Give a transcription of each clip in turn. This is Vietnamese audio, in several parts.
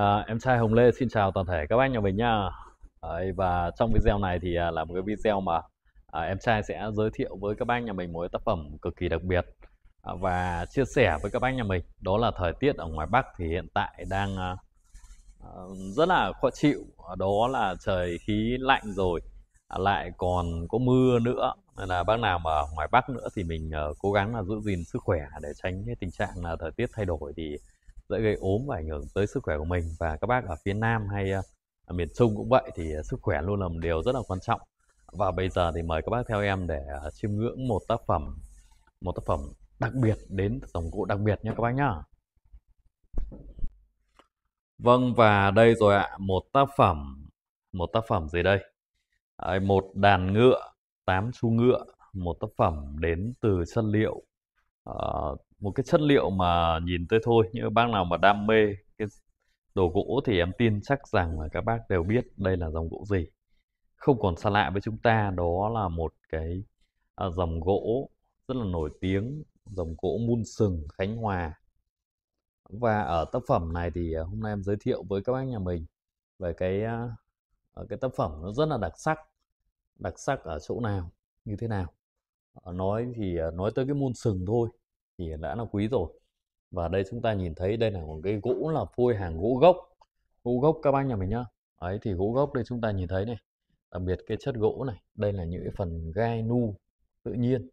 À, em trai Hồng Lê xin chào toàn thể các bác nhà mình nha Đấy, và trong video này thì à, là một cái video mà à, em trai sẽ giới thiệu với các bác nhà mình một tác phẩm cực kỳ đặc biệt à, và chia sẻ với các bác nhà mình đó là thời tiết ở ngoài Bắc thì hiện tại đang à, à rất là khó chịu đó là trời khí lạnh rồi à, lại còn có mưa nữa nên là bác nào mà ngoài Bắc nữa thì mình à, cố gắng là giữ gìn sức khỏe để tránh cái tình trạng là thời tiết thay đổi thì dễ gây ốm và ảnh hưởng tới sức khỏe của mình và các bác ở phía Nam hay ờ, ở miền Trung cũng vậy thì ờ, sức khỏe luôn là một điều rất là quan trọng và bây giờ thì mời các bác theo em để ờ, chiêm ngưỡng một tác phẩm một tác phẩm đặc biệt đến dòng gỗ đặc biệt nha các bác nhá vâng và đây rồi ạ một tác phẩm một tác phẩm gì đây một đàn ngựa tám xu ngựa một tác phẩm đến từ chất liệu uh, một cái chất liệu mà nhìn tới thôi nhưng bác nào mà đam mê cái đồ gỗ thì em tin chắc rằng là các bác đều biết đây là dòng gỗ gì không còn xa lạ với chúng ta đó là một cái à, dòng gỗ rất là nổi tiếng dòng gỗ mun sừng khánh hòa và ở tác phẩm này thì à, hôm nay em giới thiệu với các bác nhà mình về cái à, cái tác phẩm nó rất là đặc sắc đặc sắc ở chỗ nào như thế nào nói thì nói tới cái môn sừng thôi thì đã là quý rồi và đây chúng ta nhìn thấy đây là một cái gỗ là phôi hàng gỗ gốc gỗ gốc các bác nhà mình nhá ấy thì gỗ gốc đây chúng ta nhìn thấy này đặc biệt cái chất gỗ này đây là những cái phần gai nu tự nhiên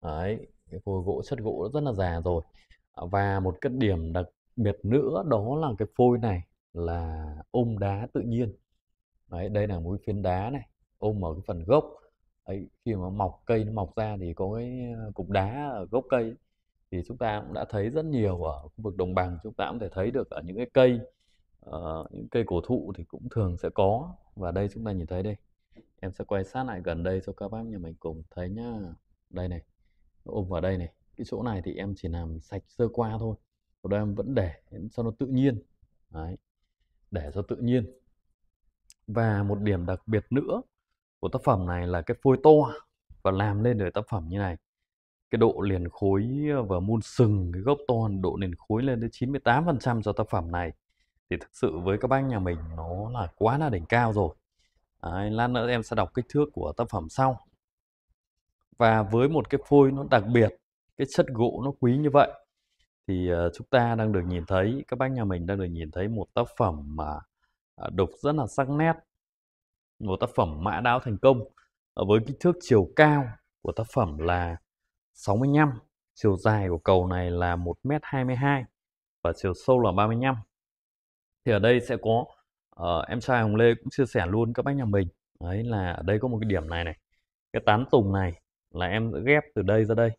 ấy cái phôi gỗ chất gỗ rất là già rồi và một cái điểm đặc biệt nữa đó là cái phôi này là ôm đá tự nhiên đấy đây là mũi phiến đá này ôm ở cái phần gốc ấy khi mà mọc cây nó mọc ra thì có cái cục đá ở gốc cây ấy thì chúng ta cũng đã thấy rất nhiều ở khu vực đồng bằng chúng ta cũng thể thấy được ở những cái cây uh, những cây cổ thụ thì cũng thường sẽ có và đây chúng ta nhìn thấy đây em sẽ quay sát lại gần đây cho các bác nhà mình cùng thấy nhá đây này ôm vào đây này cái chỗ này thì em chỉ làm sạch sơ qua thôi ở đây em vẫn để cho nó tự nhiên Đấy. để cho tự nhiên và một điểm đặc biệt nữa của tác phẩm này là cái phôi to và làm lên được tác phẩm như này cái độ liền khối ờ, và môn sừng cái gốc toàn độ liền khối lên đến 98% cho tác phẩm này thì thực sự với các bác nhà mình nó là quá là đỉnh cao rồi Đấy, lát nữa em sẽ đọc kích thước của tác phẩm sau và với một cái phôi nó đặc biệt cái chất gỗ nó quý như vậy thì ờ, chúng ta đang được nhìn thấy các bác nhà mình đang được nhìn thấy một tác phẩm mà ờ, đục rất là sắc nét một tác phẩm mã đáo thành công với kích thước chiều cao của tác phẩm là 65. Chiều dài của cầu này là 1m22 và chiều sâu là 35. Thì ở đây sẽ có uh, em trai Hồng Lê cũng chia sẻ luôn các bác nhà mình. Đấy là ở đây có một cái điểm này này. Cái tán tùng này là em ghép từ đây ra đây.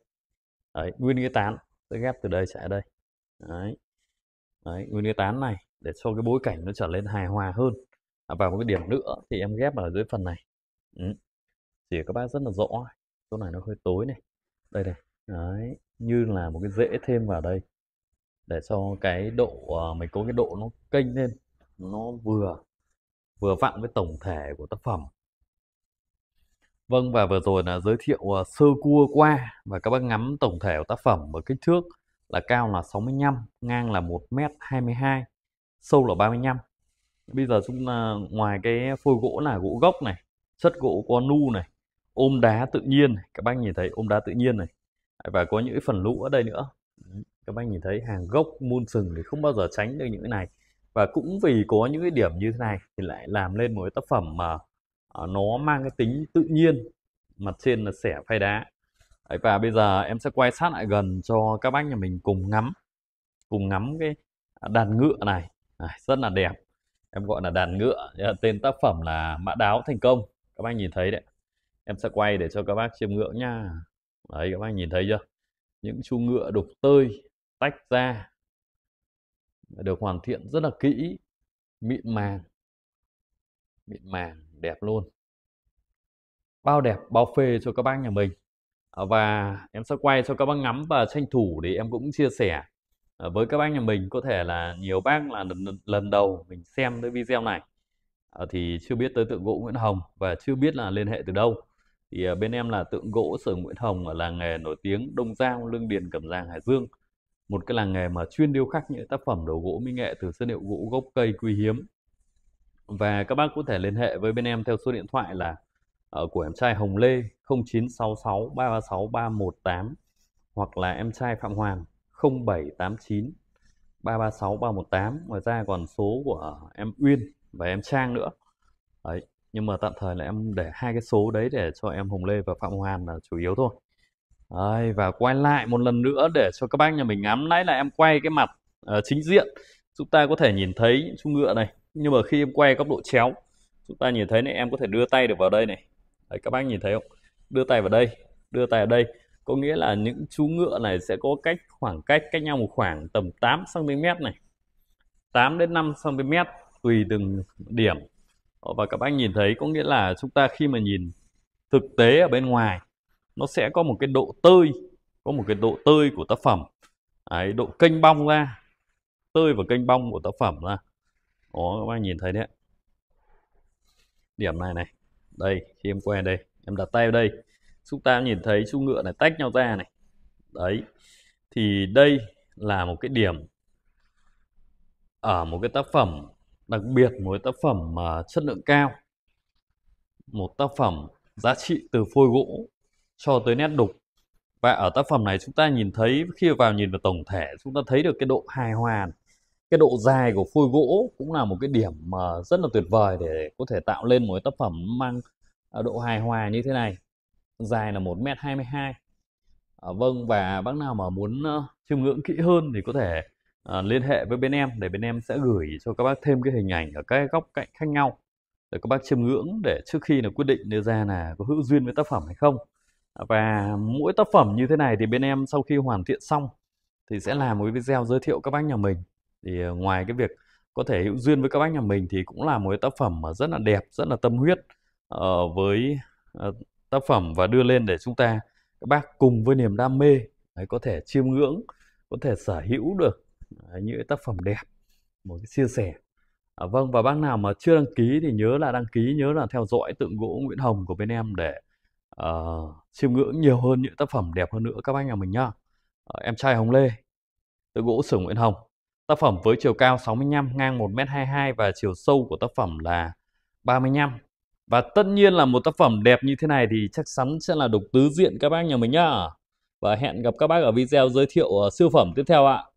Đấy, nguyên cái tán sẽ ghép từ đây ra đây. Đấy. Đấy, nguyên cái tán này để cho cái bối cảnh nó trở lên hài hòa hơn. À, và một cái điểm nữa thì em ghép ở dưới phần này. Ừ. Chỉ các bác rất là rõ. Chỗ này nó hơi tối này đây này đấy như là một cái rễ thêm vào đây để cho cái độ ờ, mình có cái độ nó kênh lên nó vừa vừa vặn với tổng thể của tác phẩm vâng và vừa rồi là giới thiệu ờ, sơ cua qua và các bác ngắm tổng thể của tác phẩm với kích thước là cao là 65 ngang là 1 m 22 sâu là 35 bây giờ chúng ờ, ngoài cái phôi gỗ là gỗ gốc này chất gỗ có nu này ôm đá tự nhiên các bác nhìn thấy ôm đá tự nhiên này và có những phần lũ ở đây nữa các bác nhìn thấy hàng gốc muôn sừng thì không bao giờ tránh được những cái này và cũng vì có những cái điểm như thế này thì lại làm lên một cái tác phẩm mà à, nó mang cái tính tự nhiên mặt trên là xẻ phay đá và bây giờ em sẽ quay sát lại gần cho các bác nhà mình cùng ngắm cùng ngắm cái đàn ngựa này rất là đẹp em gọi là đàn ngựa tên tác phẩm là mã đáo thành công các bác nhìn thấy đấy em sẽ quay để cho các bác chiêm ngưỡng nha đấy các bác nhìn thấy chưa những chu ngựa đục tơi tách ra được hoàn thiện rất là kỹ mịn màng mịn màng đẹp luôn bao đẹp bao phê cho các bác nhà mình à, và em sẽ quay cho các bác ngắm và tranh thủ để em cũng chia sẻ à, với các bác nhà mình có thể là nhiều bác là lần, lần đầu mình xem tới video này à, thì chưa biết tới tượng gỗ Nguyễn Hồng và chưa biết là liên hệ từ đâu thì à, bên em là tượng gỗ sở Nguyễn Hồng ở làng nghề nổi tiếng Đông Giao, Lương Điền, Cẩm Giang, Hải Dương. Một cái làng nghề mà chuyên điêu khắc những tác phẩm đồ gỗ mỹ nghệ từ sơn liệu gỗ gốc cây quý hiếm. Và các bác có thể liên hệ với bên em theo số điện thoại là ở ờ, của em trai Hồng Lê 0966 336 318 hoặc là em trai Phạm hoàng 0789 336 318 ngoài ra còn số của em Uyên và em Trang nữa đấy nhưng mà tạm thời là em để hai cái số đấy để cho em Hồng Lê và Phạm Hồng là chủ yếu thôi đấy, và quay lại một lần nữa để cho các bác nhà mình ngắm nãy là em quay cái mặt uh, chính diện chúng ta có thể nhìn thấy những chú ngựa này nhưng mà khi em quay góc độ chéo chúng ta nhìn thấy này em có thể đưa tay được vào đây này đấy, các bác nhìn thấy không đưa tay vào đây đưa tay ở đây có nghĩa là những chú ngựa này sẽ có cách khoảng cách cách nhau một khoảng tầm 8 cm này 8 đến 5 cm tùy từng điểm Ờ, và các anh nhìn thấy có nghĩa là chúng ta khi mà nhìn thực tế ở bên ngoài nó sẽ có một cái độ tươi có một cái độ tươi của tác phẩm Đấy, độ kênh bong ra tươi và kênh bong của tác phẩm ra đó các anh nhìn thấy đấy điểm này này đây khi em quay đây em đặt tay vào đây chúng ta nhìn thấy chu ngựa này tách nhau ra này đấy thì đây là một cái điểm ở một cái tác phẩm đặc biệt một tác phẩm mà chất lượng cao một tác phẩm giá trị từ phôi gỗ cho tới nét đục và ở tác phẩm này chúng ta nhìn thấy khi vào nhìn vào tổng thể chúng ta thấy được cái độ hài hòa cái độ dài của phôi gỗ cũng là một cái điểm mà rất là tuyệt vời để có thể tạo lên một tác phẩm mang à, độ hài hòa như thế này dài là 1 m mươi hai à, vâng và bác nào mà muốn chiêm ngưỡng kỹ hơn thì có thể à, liên hệ với bên em để bên em sẽ gửi cho các bác thêm cái hình ảnh ở các góc cạnh khác nhau để các bác chiêm ngưỡng để trước khi là quyết định đưa ra là có hữu duyên với tác phẩm hay không và mỗi tác phẩm như thế này thì bên em sau khi hoàn thiện xong thì sẽ làm một video giới thiệu các bác nhà mình thì à, ngoài cái việc có thể hữu duyên với các bác nhà mình thì cũng là một tác phẩm mà rất là đẹp rất là tâm huyết ờ, với ờ, tác phẩm và đưa lên để chúng ta các bác cùng với niềm đam mê có thể chiêm ngưỡng có thể sở hữu được những tác phẩm đẹp một cái chia sẻ à, vâng và bác nào mà chưa đăng ký thì nhớ là đăng ký nhớ là theo dõi tượng gỗ Nguyễn Hồng của bên em để uh, chiêm ngưỡng nhiều hơn những tác phẩm đẹp hơn nữa các bác nhà mình nhá uh, em trai Hồng Lê tượng gỗ Sử Nguyễn Hồng tác phẩm với chiều cao 65 ngang 1m22 và chiều sâu của tác phẩm là 35 và tất nhiên là một tác phẩm đẹp như thế này thì chắc chắn sẽ là độc tứ diện các bác nhà mình nhá và hẹn gặp các bác ở video giới thiệu ờ, siêu phẩm tiếp theo ạ